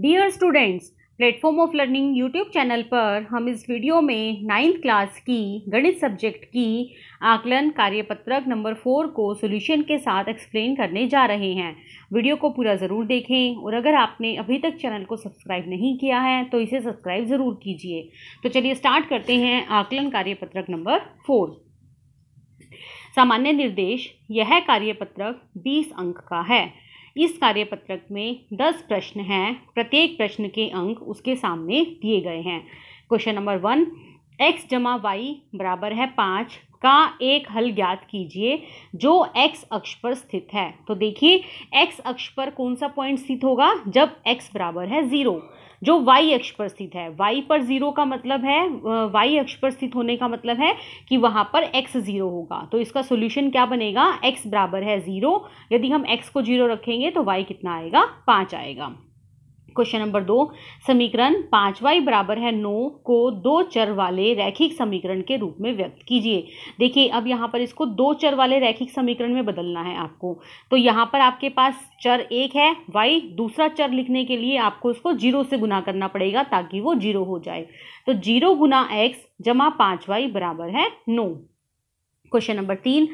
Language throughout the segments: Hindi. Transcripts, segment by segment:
dear students platform of learning YouTube channel पर हम इस वीडियो में नाइन्थ क्लास की गणित सब्जेक्ट की आकलन कार्यपत्रक नंबर फोर को सॉल्यूशन के साथ एक्सप्लेन करने जा रहे हैं वीडियो को पूरा ज़रूर देखें और अगर आपने अभी तक चैनल को सब्सक्राइब नहीं किया है तो इसे सब्सक्राइब ज़रूर कीजिए तो चलिए स्टार्ट करते हैं आकलन कार्यपत्रक नंबर फोर सामान्य निर्देश यह कार्यपत्रक बीस अंक का है इस कार्यपत्रक में दस प्रश्न हैं प्रत्येक प्रश्न के अंक उसके सामने दिए गए हैं क्वेश्चन नंबर वन एक्स जमा वाई बराबर है पाँच का एक हल ज्ञात कीजिए जो एक्स अक्ष पर स्थित है तो देखिए एक्स अक्ष पर कौन सा पॉइंट स्थित होगा जब एक्स बराबर है ज़ीरो जो वाई अक्ष पर स्थित है वाई पर जीरो का मतलब है वाई अक्ष पर स्थित होने का मतलब है कि वहाँ पर एक्स जीरो होगा तो इसका सोल्यूशन क्या बनेगा एक्स बराबर है जीरो यदि हम एक्स को जीरो रखेंगे तो वाई कितना आएगा पाँच आएगा क्वेश्चन नंबर दो समीकरण वाई बराबर है नौ को दो चर वाले रैखिक समीकरण के रूप में व्यक्त कीजिए देखिए अब यहाँ पर इसको दो चर वाले रैखिक समीकरण में बदलना है आपको तो यहाँ पर आपके पास चर एक है वाई दूसरा चर लिखने के लिए आपको उसको जीरो से गुना करना पड़ेगा ताकि वो जीरो हो जाए तो जीरो गुना एक्स जमा पाँच वाई बराबर है नौ क्वेश्चन नंबर तीन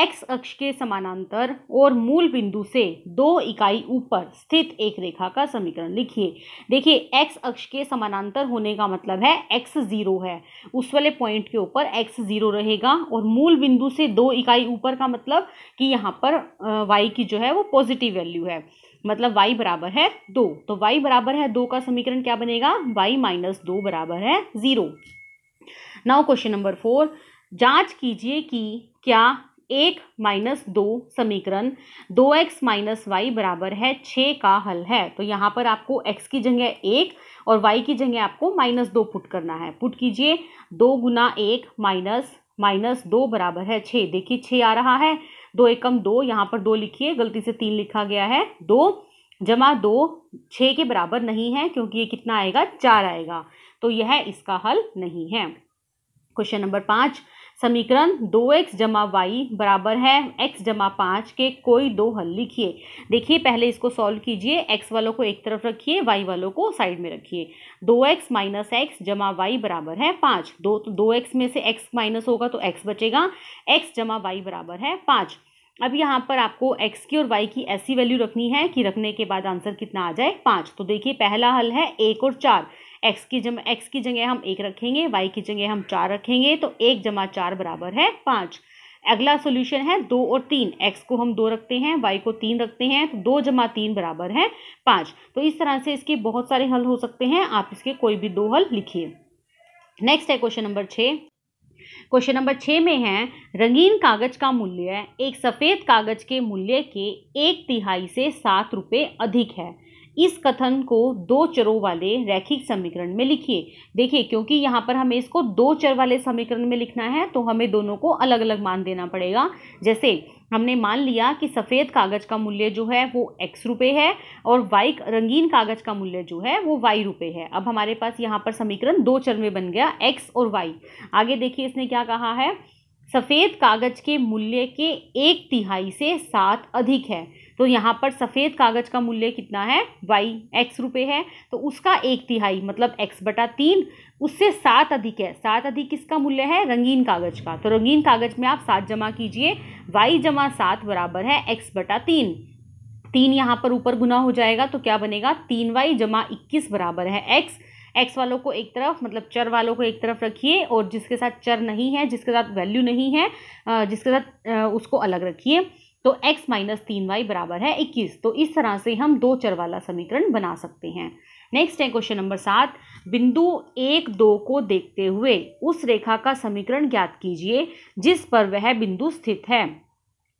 एक्स अक्ष के समानांतर और मूल बिंदु से दो इकाई ऊपर स्थित एक रेखा का समीकरण लिखिए देखिए एक्स अक्ष के समानांतर होने का मतलब है एक्स जीरो है उस वाले पॉइंट के ऊपर एक्स जीरो रहेगा और मूल बिंदु से दो इकाई ऊपर का मतलब कि यहाँ पर वाई की जो है वो पॉजिटिव वैल्यू है मतलब y बराबर है दो तो y बराबर है दो का समीकरण क्या बनेगा y माइनस दो बराबर है zero now question number four जांच कीजिए कि क्या एक माइनस दो समीकरण दो एक्स माइनस वाई बराबर है छः का हल है तो यहाँ पर आपको एक्स की जगह एक और वाई की जगह आपको माइनस दो पुट करना है पुट कीजिए दो गुना एक माइनस माइनस दो बराबर है छः देखिए छः आ रहा है दो एकम दो यहाँ पर दो लिखिए गलती से तीन लिखा गया है दो जमा दो छः के बराबर नहीं है क्योंकि ये कितना आएगा चार आएगा तो यह इसका हल नहीं है क्वेश्चन नंबर पाँच समीकरण दो एक्स जमा वाई बराबर है एक्स जमा पाँच के कोई दो हल लिखिए देखिए पहले इसको सॉल्व कीजिए एक्स वालों को एक तरफ रखिए वाई वालों को साइड में रखिए दो एक्स माइनस एक्स जमा वाई बराबर है पाँच दो तो दो एक्स में से एक्स माइनस होगा तो एक्स बचेगा एक्स जमा वाई बराबर है पाँच अब यहाँ पर आपको x की और y की ऐसी वैल्यू रखनी है कि रखने के बाद आंसर कितना आ जाए पाँच तो देखिए पहला हल है एक और चार एक्स की जमा एक्स की जगह हम एक रखेंगे वाई की जगह हम चार रखेंगे तो एक जमा चार बराबर है पाँच अगला सोल्यूशन है दो और तीन एक्स को हम दो रखते हैं वाई को तीन रखते हैं तो दो जमा तीन बराबर है पाँच तो इस तरह से इसके बहुत सारे हल हो सकते हैं आप इसके कोई भी दो हल लिखिए नेक्स्ट है क्वेश्चन नंबर छः क्वेश्चन नंबर छः में है रंगीन कागज का मूल्य एक सफ़ेद कागज के मूल्य के एक तिहाई से सात रुपये अधिक है इस कथन को दो चरों वाले रैखिक समीकरण में लिखिए देखिए क्योंकि यहाँ पर हमें इसको दो चर वाले समीकरण में लिखना है तो हमें दोनों को अलग अलग मान देना पड़ेगा जैसे हमने मान लिया कि सफ़ेद कागज़ का मूल्य जो है वो एक्स रुपये है और y रंगीन कागज़ का मूल्य जो है वो वाई रुपये है अब हमारे पास यहाँ पर समीकरण दो चर में बन गया एक्स और वाई आगे देखिए इसने क्या कहा है सफ़ेद कागज़ के मूल्य के एक तिहाई से सात अधिक है तो यहाँ पर सफ़ेद कागज़ का मूल्य कितना है वाई एक्स रुपये है तो उसका एक तिहाई मतलब एक्स बटा तीन उससे सात अधिक है सात अधिक किसका मूल्य है रंगीन कागज़ का तो रंगीन कागज़ में आप सात जमा कीजिए वाई जमा सात बराबर है एक्स बटा तीन तीन यहाँ पर ऊपर गुना हो जाएगा तो क्या बनेगा तीन वाई जमा इक्कीस बराबर है एक्स एक्स वालों को एक तरफ मतलब चर वालों को एक तरफ रखिए और जिसके साथ चर नहीं है जिसके साथ वैल्यू नहीं है जिसके साथ उसको अलग रखिए तो x माइनस तीन वाई बराबर है इक्कीस तो इस तरह से हम दो चर वाला समीकरण बना सकते हैं नेक्स्ट है क्वेश्चन नंबर सात बिंदु एक दो को देखते हुए उस रेखा का समीकरण ज्ञात कीजिए जिस पर वह बिंदु स्थित है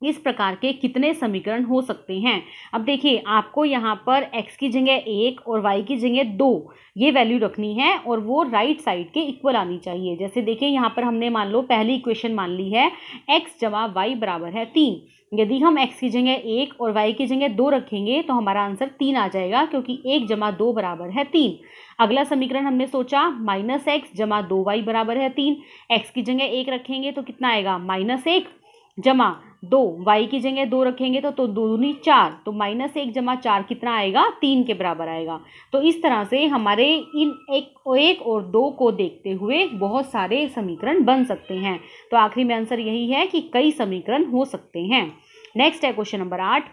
इस प्रकार के कितने समीकरण हो सकते हैं अब देखिए आपको यहाँ पर x की जगह एक और y की जगह दो ये वैल्यू रखनी है और वो राइट साइड के इक्वल आनी चाहिए जैसे देखिए यहाँ पर हमने मान लो पहली इक्वेशन मान ली है x जमा y बराबर है तीन यदि हम x की जगह एक और y की जगह दो रखेंगे तो हमारा आंसर तीन आ जाएगा क्योंकि एक जमा दो बराबर है तीन अगला समीकरण हमने सोचा माइनस एक्स जमा दो वाई बराबर है तीन एक्स की जगह एक रखेंगे तो कितना आएगा माइनस एक जमा दो वाई की जगह दो रखेंगे तो तो दूनी चार तो माइनस एक जमा चार कितना आएगा तीन के बराबर आएगा तो इस तरह से हमारे इन एक एक और दो को देखते हुए बहुत सारे समीकरण बन सकते हैं तो आखिरी में आंसर यही है कि कई समीकरण हो सकते हैं नेक्स्ट है क्वेश्चन नंबर आठ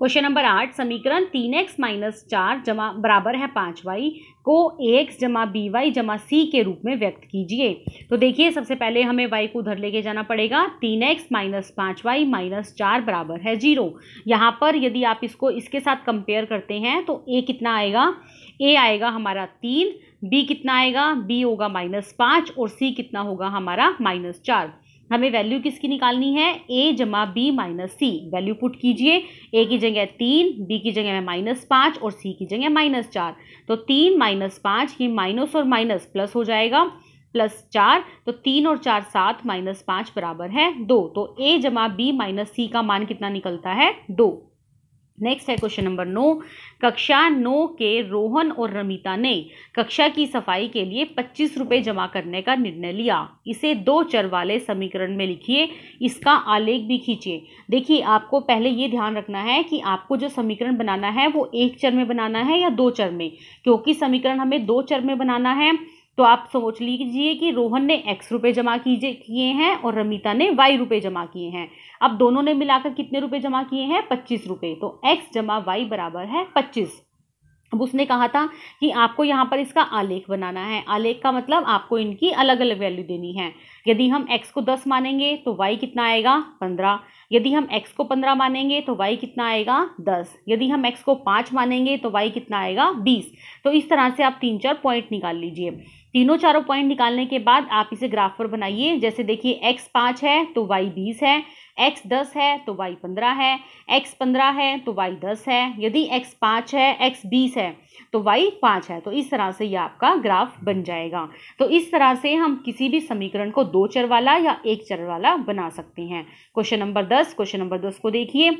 क्वेश्चन नंबर आठ समीकरण तीन एक्स माइनस चार जमा बराबर है पाँच वाई को ए एक्स जमा बी वाई जमा सी के रूप में व्यक्त कीजिए तो देखिए सबसे पहले हमें वाई को उधर लेके जाना पड़ेगा तीन एक्स माइनस पाँच वाई माइनस चार बराबर है जीरो यहाँ पर यदि आप इसको इसके साथ कंपेयर करते हैं तो ए कितना आएगा ए आएगा हमारा तीन बी कितना आएगा बी होगा माइनस पाँच और सी कितना होगा हमारा माइनस चार हमें वैल्यू किसकी निकालनी है ए जमा B minus C value put कीजिए ए की जगह तीन बी की जगह माइनस पाँच और सी की जगह माइनस चार तो तीन माइनस पाँच ये माइनस और माइनस प्लस हो जाएगा प्लस चार तो तीन और चार सात माइनस पाँच बराबर है दो तो ए जमा बी माइनस सी का मान कितना निकलता है दो नेक्स्ट है क्वेश्चन नंबर नौ कक्षा नौ के रोहन और रमिता ने कक्षा की सफाई के लिए पच्चीस रुपये जमा करने का निर्णय लिया इसे दो चर वाले समीकरण में लिखिए इसका आलेख भी खींचिए देखिए आपको पहले ये ध्यान रखना है कि आपको जो समीकरण बनाना है वो एक चर में बनाना है या दो चर में क्योंकि समीकरण हमें दो चर में बनाना है तो आप सोच लीजिए कि रोहन ने एक्स रुपये जमा कीजिए किए हैं और रमिता ने वाई रुपये जमा किए हैं अब दोनों ने मिलाकर कितने रुपए जमा किए हैं पच्चीस रुपये तो एक्स जमा वाई बराबर है पच्चीस अब उसने कहा था कि आपको यहाँ पर इसका आलेख बनाना है आलेख का मतलब आपको इनकी अलग अलग वैल्यू देनी है यदि हम x को 10 मानेंगे तो y कितना आएगा 15 यदि हम x को 15 मानेंगे तो y कितना आएगा 10 यदि हम x को 5 मानेंगे तो y कितना आएगा 20 तो इस तरह से आप तीन चार पॉइंट निकाल लीजिए तीनों चारों पॉइंट निकालने के बाद आप इसे ग्राफ पर बनाइए जैसे देखिए x पाँच है तो y बीस है एक्स दस है तो वाई पंद्रह है एक्स पंद्रह है तो वाई दस है यदि एक्स पाँच है एक्स बीस है तो वाई पाँच है तो इस तरह से ये आपका ग्राफ बन जाएगा तो इस तरह से हम किसी भी समीकरण को दो चर वाला या एक चर वाला बना सकते हैं क्वेश्चन नंबर दस क्वेश्चन नंबर दस को देखिए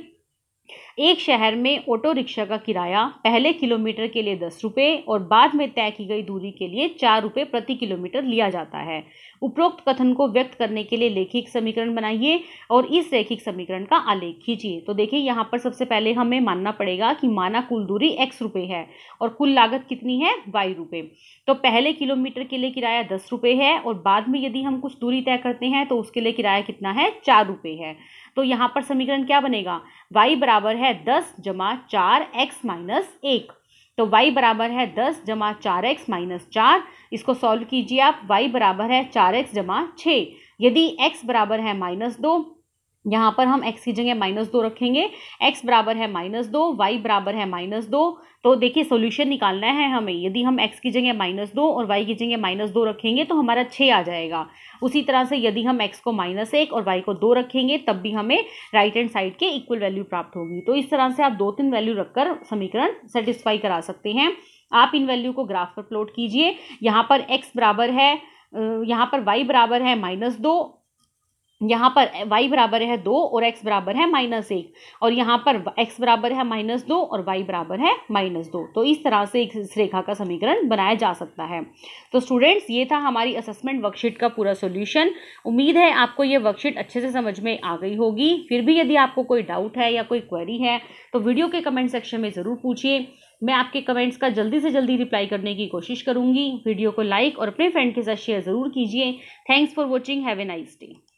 एक शहर में ऑटो रिक्शा का किराया पहले किलोमीटर के लिए दस रुपये और बाद में तय की गई दूरी के लिए चार रुपये प्रति किलोमीटर लिया जाता है उपरोक्त कथन को व्यक्त करने के लिए लेखिक समीकरण बनाइए और इस लेखिक समीकरण का आलेख खींचिए तो देखिए यहाँ पर सबसे पहले हमें मानना पड़ेगा कि माना कुल दूरी एक्स रुपये है और कुल लागत कितनी है वाई रुपये तो पहले किलोमीटर के लिए किराया दस रुपये है और बाद में यदि हम कुछ दूरी तय करते हैं तो उसके लिए किराया कितना है चार रुपये है तो यहाँ पर समीकरण क्या बनेगा वाई बराबर है दस जमा चार एक्स माइनस एक तो y बराबर है दस जमा चार एक्स माइनस चार इसको सॉल्व कीजिए आप y बराबर है चार एक्स जमा छः यदि x बराबर है माइनस दो यहाँ पर हम एक्स की जगह माइनस दो रखेंगे एक्स बराबर है माइनस दो वाई बराबर है माइनस दो तो देखिए सोल्यूशन निकालना है हमें यदि हम एक्स की जगह माइनस दो और वाई की जगह माइनस दो रखेंगे तो हमारा छः आ जाएगा उसी तरह से यदि हम एक्स को माइनस एक और वाई को दो रखेंगे तब भी हमें राइट हैंड साइड के इक्वल वैल्यू प्राप्त होगी तो इस तरह से आप दो तीन वैल्यू रखकर समीकरण सेटिस्फाई करा सकते हैं आप इन वैल्यू को ग्राफ पर प्लॉट कीजिए यहाँ पर एक्स बराबर है यहाँ पर वाई बराबर है माइनस दो यहाँ पर y बराबर है दो और x बराबर है माइनस एक और यहाँ पर x बराबर है माइनस दो और y बराबर है माइनस दो तो इस तरह से इस रेखा का समीकरण बनाया जा सकता है तो स्टूडेंट्स ये था हमारी असेसमेंट वर्कशीट का पूरा सॉल्यूशन उम्मीद है आपको ये वर्कशीट अच्छे से समझ में आ गई होगी फिर भी यदि आपको कोई डाउट है या कोई क्वेरी है तो वीडियो के कमेंट सेक्शन में ज़रूर पूछिए मैं आपके कमेंट्स का जल्दी से जल्दी रिप्लाई करने की कोशिश करूँगी वीडियो को लाइक और अपने फ्रेंड के साथ शेयर ज़रूर कीजिए thanks for watching have a nice day